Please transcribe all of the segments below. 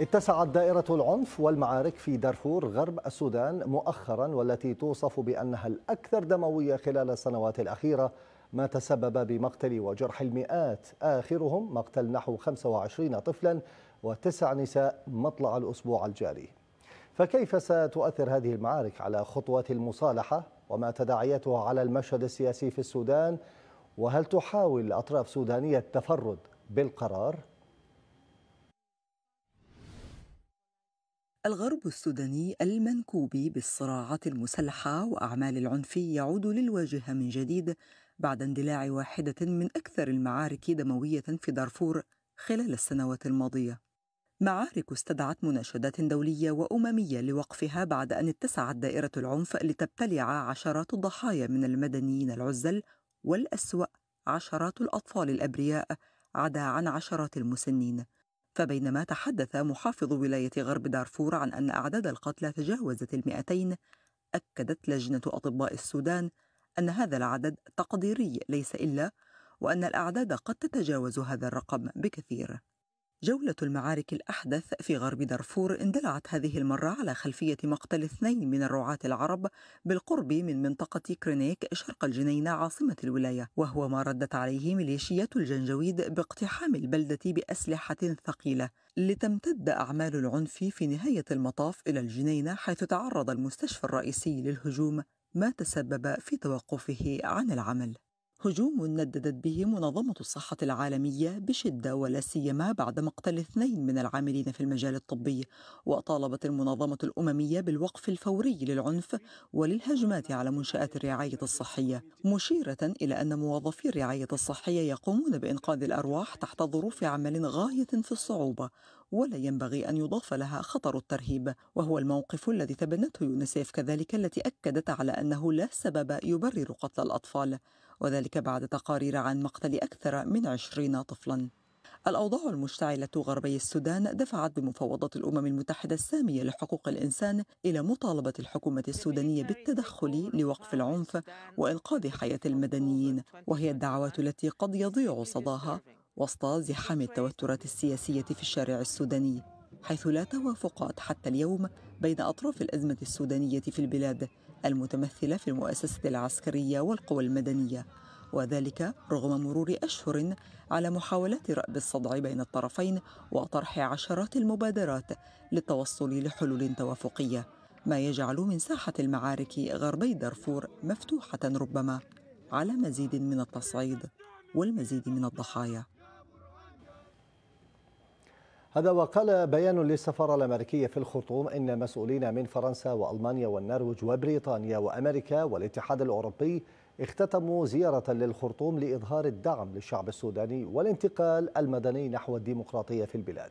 اتسعت دائرة العنف والمعارك في دارفور غرب السودان مؤخرا والتي توصف بأنها الأكثر دموية خلال السنوات الأخيرة ما تسبب بمقتل وجرح المئات آخرهم مقتل نحو 25 طفلا وتسع نساء مطلع الأسبوع الجاري فكيف ستؤثر هذه المعارك على خطوات المصالحة وما تداعياتها على المشهد السياسي في السودان وهل تحاول أطراف سودانية التفرد بالقرار الغرب السوداني المنكوب بالصراعات المسلحة وأعمال العنف يعود للواجهة من جديد بعد اندلاع واحدة من أكثر المعارك دموية في دارفور خلال السنوات الماضية. معارك استدعت مناشدات دولية وأممية لوقفها بعد أن اتسعت دائرة العنف لتبتلع عشرات الضحايا من المدنيين العزل والأسوأ عشرات الأطفال الأبرياء عدا عن عشرات المسنين. فبينما تحدث محافظ ولاية غرب دارفور عن أن أعداد القتلى تجاوزت المئتين أكدت لجنة أطباء السودان أن هذا العدد تقديري ليس إلا وأن الأعداد قد تتجاوز هذا الرقم بكثير جولة المعارك الأحدث في غرب دارفور اندلعت هذه المرة على خلفية مقتل اثنين من الرعاة العرب بالقرب من منطقة كرينيك شرق الجنينة عاصمة الولاية وهو ما ردت عليه ميليشيات الجنجويد باقتحام البلدة بأسلحة ثقيلة لتمتد أعمال العنف في نهاية المطاف إلى الجنينة حيث تعرض المستشفى الرئيسي للهجوم ما تسبب في توقفه عن العمل هجوم نددت به منظمة الصحة العالمية بشدة ولا سيما بعد مقتل اثنين من العاملين في المجال الطبي وطالبت المنظمة الأممية بالوقف الفوري للعنف وللهجمات على منشآت الرعاية الصحية مشيرة إلى أن موظفي الرعاية الصحية يقومون بإنقاذ الأرواح تحت ظروف عمل غاية في الصعوبة ولا ينبغي أن يضاف لها خطر الترهيب وهو الموقف الذي تبنته يونسيف كذلك التي أكدت على أنه لا سبب يبرر قتل الأطفال وذلك بعد تقارير عن مقتل أكثر من عشرين طفلاً الأوضاع المشتعلة غربي السودان دفعت بمفوضات الأمم المتحدة السامية لحقوق الإنسان إلى مطالبة الحكومة السودانية بالتدخل لوقف العنف وإنقاذ حياة المدنيين وهي الدعوات التي قد يضيع صداها وسط زحام التوترات السياسية في الشارع السوداني حيث لا توافقات حتى اليوم بين أطراف الأزمة السودانية في البلاد المتمثلة في المؤسسة العسكرية والقوى المدنية وذلك رغم مرور أشهر على محاولات رأب الصدع بين الطرفين وطرح عشرات المبادرات للتوصل لحلول توافقية ما يجعل من ساحة المعارك غربي دارفور مفتوحة ربما على مزيد من التصعيد والمزيد من الضحايا هذا وقال بيان للسفارة الأمريكية في الخرطوم إن مسؤولين من فرنسا وألمانيا والنرويج وبريطانيا وأمريكا والاتحاد الأوروبي اختتموا زيارة للخرطوم لإظهار الدعم للشعب السوداني والانتقال المدني نحو الديمقراطية في البلاد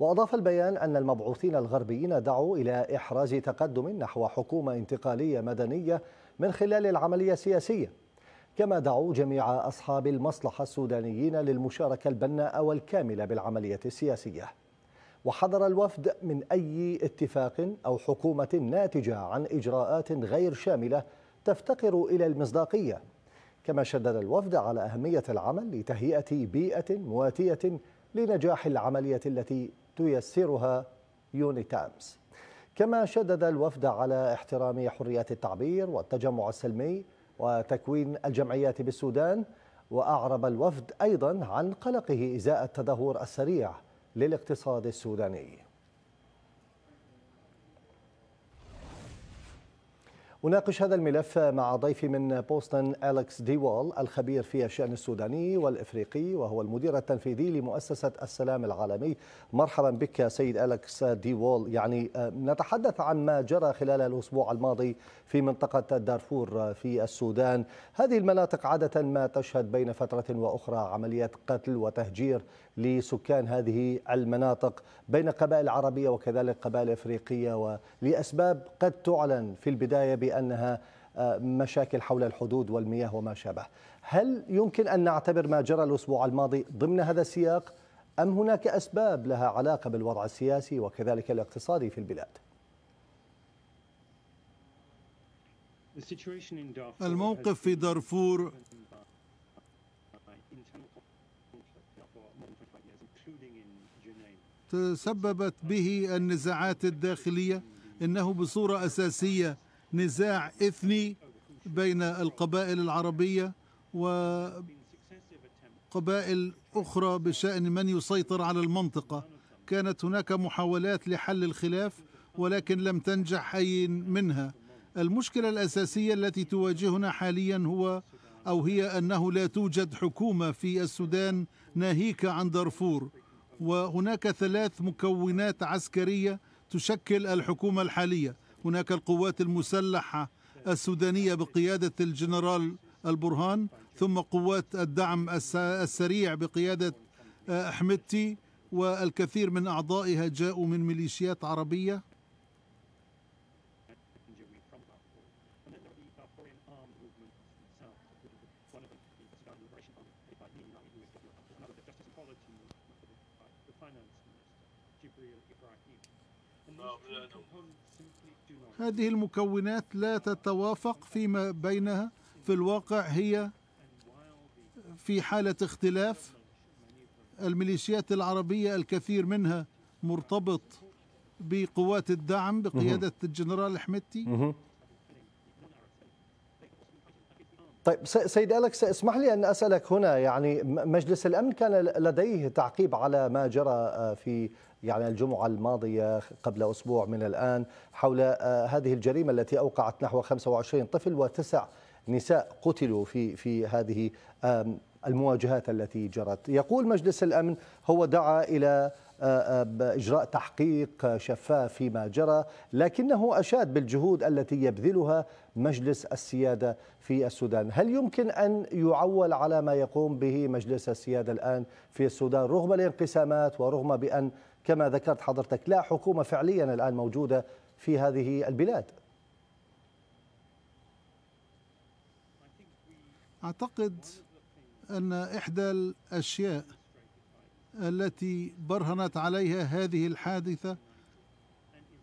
وأضاف البيان أن المبعوثين الغربيين دعوا إلى إحراز تقدم نحو حكومة انتقالية مدنية من خلال العملية السياسية كما دعوا جميع أصحاب المصلحة السودانيين للمشاركة البناءة والكاملة بالعملية السياسية وحضر الوفد من أي اتفاق أو حكومة ناتجة عن إجراءات غير شاملة تفتقر إلى المصداقية كما شدد الوفد على أهمية العمل لتهيئة بيئة مواتية لنجاح العملية التي تيسرها يونيتامز كما شدد الوفد على احترام حرية التعبير والتجمع السلمي وتكوين الجمعيات بالسودان وأعرب الوفد أيضا عن قلقه إزاء التدهور السريع للاقتصاد السوداني أناقش هذا الملف مع ضيفي من بوسطن أليكس ديوال الخبير في الشأن السوداني والإفريقي وهو المدير التنفيذي لمؤسسة السلام العالمي مرحبا بك سيد أليكس ديوال يعني آه، نتحدث عن ما جرى خلال الأسبوع الماضي في منطقة دارفور آه، في السودان هذه المناطق عادة ما تشهد بين فترة وأخرى عمليات قتل وتهجير لسكان هذه المناطق بين قبائل عربية وكذلك قبائل إفريقية ولأسباب قد تعلن في البداية بأنها آه، مشاكل حول الحدود والمياه وما شابه هل يمكن أن نعتبر ما جرى الأسبوع الماضي ضمن هذا السياق أم هناك أسباب لها علاقة بالوضع السياسي وكذلك الاقتصادي في البلاد؟ الموقف في دارفور تسببت به النزاعات الداخلية إنه بصورة أساسية نزاع إثني بين القبائل العربية وقبائل أخرى بشأن من يسيطر على المنطقة كانت هناك محاولات لحل الخلاف ولكن لم تنجح أي منها المشكلة الأساسية التي تواجهنا حاليا هو أو هي أنه لا توجد حكومة في السودان ناهيك عن دارفور وهناك ثلاث مكونات عسكرية تشكل الحكومة الحالية هناك القوات المسلحة السودانية بقيادة الجنرال البرهان ثم قوات الدعم السريع بقيادة آه، أحمدتي والكثير من أعضائها جاءوا من ميليشيات عربية هذه المكونات لا تتوافق فيما بينها في الواقع هي في حالة اختلاف الميليشيات العربية الكثير منها مرتبط بقوات الدعم بقيادة الجنرال حمدتي طيب سيد ألكس اسمح لي أن أسألك هنا يعني مجلس الأمن كان لديه تعقيب على ما جرى آه، في يعني الجمعة الماضية قبل أسبوع من الآن حول آه، هذه الجريمة التي أوقعت نحو 25 طفل وتسع نساء قتلوا في في هذه المواجهات التي جرت يقول مجلس الأمن هو دعا إلى آه، آه، إجراء تحقيق شفاف فيما جرى لكنه أشاد بالجهود التي يبذلها مجلس السيادة في السودان هل يمكن أن يعول على ما يقوم به مجلس السيادة الآن في السودان رغم الانقسامات ورغم بأن كما ذكرت حضرتك لا حكومة فعليا الآن موجودة في هذه البلاد أعتقد أن إحدى الأشياء التي برهنت عليها هذه الحادثة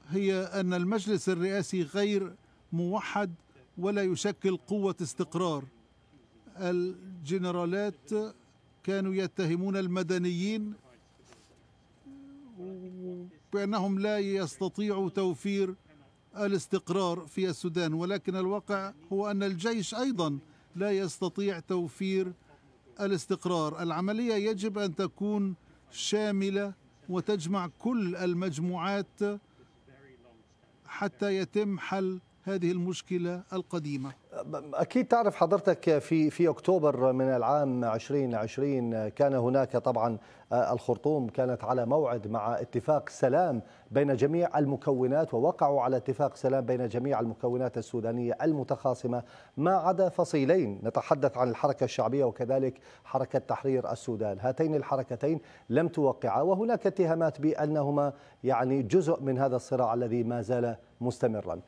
هي أن المجلس الرئاسي غير موحد ولا يشكل قوة استقرار الجنرالات كانوا يتهمون المدنيين بأنهم لا يستطيعوا توفير الاستقرار في السودان ولكن الواقع هو أن الجيش أيضا لا يستطيع توفير الاستقرار العملية يجب أن تكون شاملة وتجمع كل المجموعات حتى يتم حل هذه المشكلة القديمة اكيد تعرف حضرتك في في اكتوبر من العام 2020 كان هناك طبعا آه، الخرطوم كانت على موعد مع اتفاق سلام بين جميع المكونات ووقعوا على اتفاق سلام بين جميع المكونات السودانيه المتخاصمه ما عدا فصيلين نتحدث عن الحركه الشعبيه وكذلك حركه تحرير السودان، هاتين الحركتين لم توقعا وهناك اتهامات بانهما يعني جزء من هذا الصراع الذي ما زال مستمرا.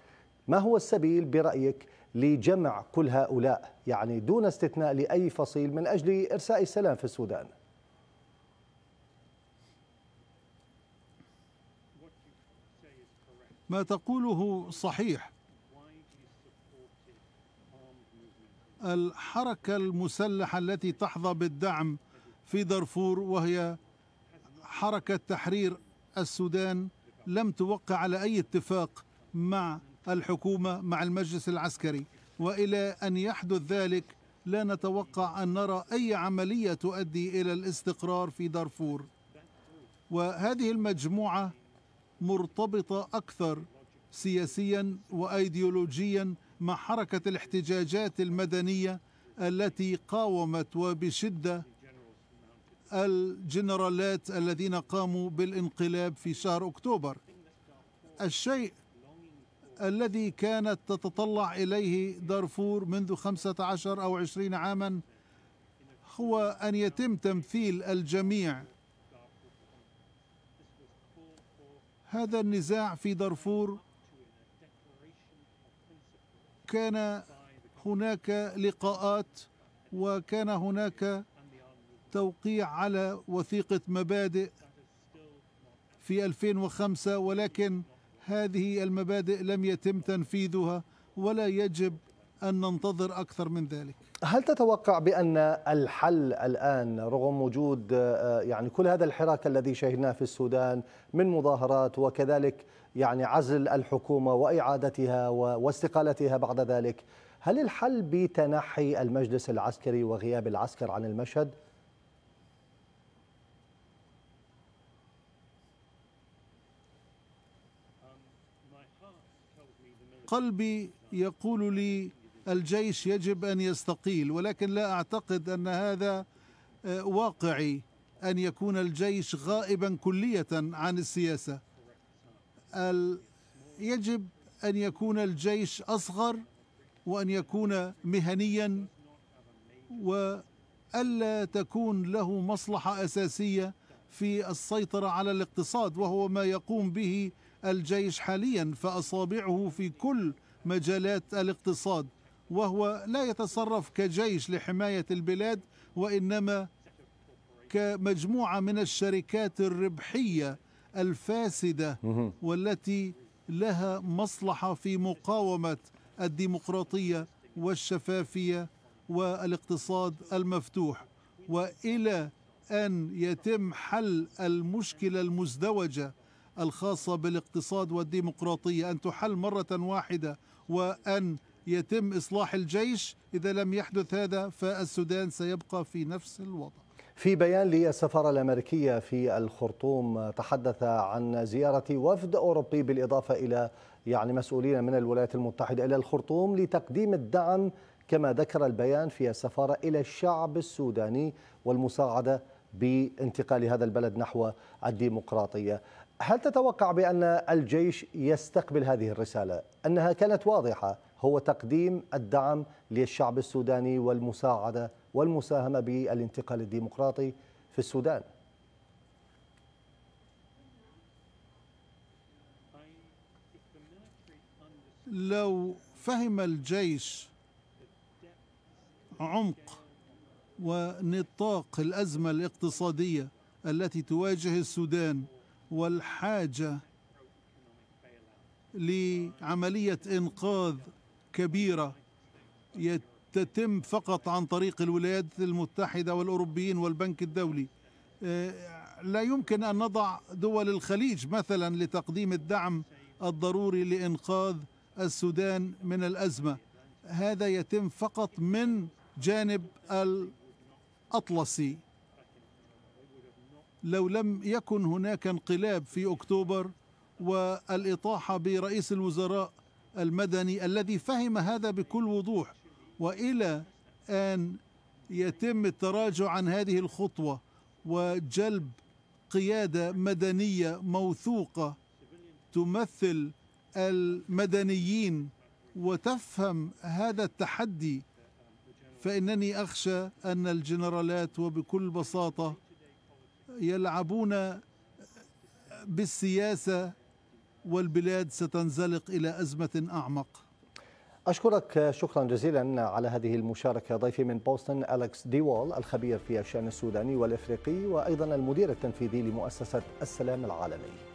ما هو السبيل برايك لجمع كل هؤلاء يعني دون استثناء لأي فصيل من أجل إرساء السلام في السودان ما تقوله صحيح الحركة المسلحة التي تحظى بالدعم في دارفور وهي حركة تحرير السودان لم توقع على أي اتفاق مع الحكومة مع المجلس العسكري وإلى أن يحدث ذلك لا نتوقع أن نرى أي عملية تؤدي إلى الاستقرار في دارفور وهذه المجموعة مرتبطة أكثر سياسيا وأيديولوجيا مع حركة الاحتجاجات المدنية التي قاومت وبشدة الجنرالات الذين قاموا بالانقلاب في شهر أكتوبر الشيء الذي كانت تتطلع إليه دارفور منذ 15 أو 20 عاما هو أن يتم تمثيل الجميع هذا النزاع في دارفور كان هناك لقاءات وكان هناك توقيع على وثيقة مبادئ في 2005 ولكن هذه المبادئ لم يتم تنفيذها ولا يجب أن ننتظر أكثر من ذلك هل تتوقع بأن الحل الآن رغم وجود آه، يعني كل هذا الحراك الذي شهدناه في السودان من مظاهرات وكذلك يعني عزل الحكومة وإعادتها واستقالتها بعد ذلك هل الحل بتنحي المجلس العسكري وغياب العسكر عن المشهد؟ قلبي يقول لي الجيش يجب أن يستقيل ولكن لا أعتقد أن هذا آه، واقعي أن يكون الجيش غائبا كلية عن السياسة يجب أن يكون الجيش أصغر وأن يكون مهنيا وألا تكون له مصلحة أساسية في السيطرة على الاقتصاد وهو ما يقوم به الجيش حاليا فأصابعه في كل مجالات الاقتصاد وهو لا يتصرف كجيش لحماية البلاد وإنما كمجموعة من الشركات الربحية الفاسدة والتي لها مصلحة في مقاومة الديمقراطية والشفافية والاقتصاد المفتوح وإلى أن يتم حل المشكلة المزدوجة الخاصة بالاقتصاد والديمقراطية أن تحل مرة واحدة وأن يتم إصلاح الجيش إذا لم يحدث هذا فالسودان سيبقى في نفس الوضع في بيان للسفارة الأمريكية في الخرطوم تحدث عن زيارة وفد أوروبي بالإضافة إلى يعني مسؤولين من الولايات المتحدة إلى الخرطوم لتقديم الدعم كما ذكر البيان في السفارة إلى الشعب السوداني والمساعدة بانتقال هذا البلد نحو الديمقراطية هل تتوقع بأن الجيش يستقبل هذه الرسالة أنها كانت واضحة هو تقديم الدعم للشعب السوداني والمساعدة والمساهمة بالانتقال الديمقراطي في السودان لو فهم الجيش عمق ونطاق الأزمة الاقتصادية التي تواجه السودان والحاجة لعملية إنقاذ كبيرة تتم فقط عن طريق الولايات المتحدة والأوروبيين والبنك الدولي آه، لا يمكن أن نضع دول الخليج مثلا لتقديم الدعم الضروري لإنقاذ السودان من الأزمة هذا يتم فقط من جانب الأطلسي لو لم يكن هناك انقلاب في اكتوبر والاطاحه برئيس الوزراء المدني الذي فهم هذا بكل وضوح والى ان يتم التراجع عن هذه الخطوه وجلب قياده مدنيه موثوقه تمثل المدنيين وتفهم هذا التحدي فانني اخشى ان الجنرالات وبكل بساطه يلعبون بالسياسة والبلاد ستنزلق إلى أزمة أعمق أشكرك شكرا جزيلا على هذه المشاركة ضيفي من بوسطن أليكس ديوال الخبير في الشأن السوداني والإفريقي وأيضا المدير التنفيذي لمؤسسة السلام العالمي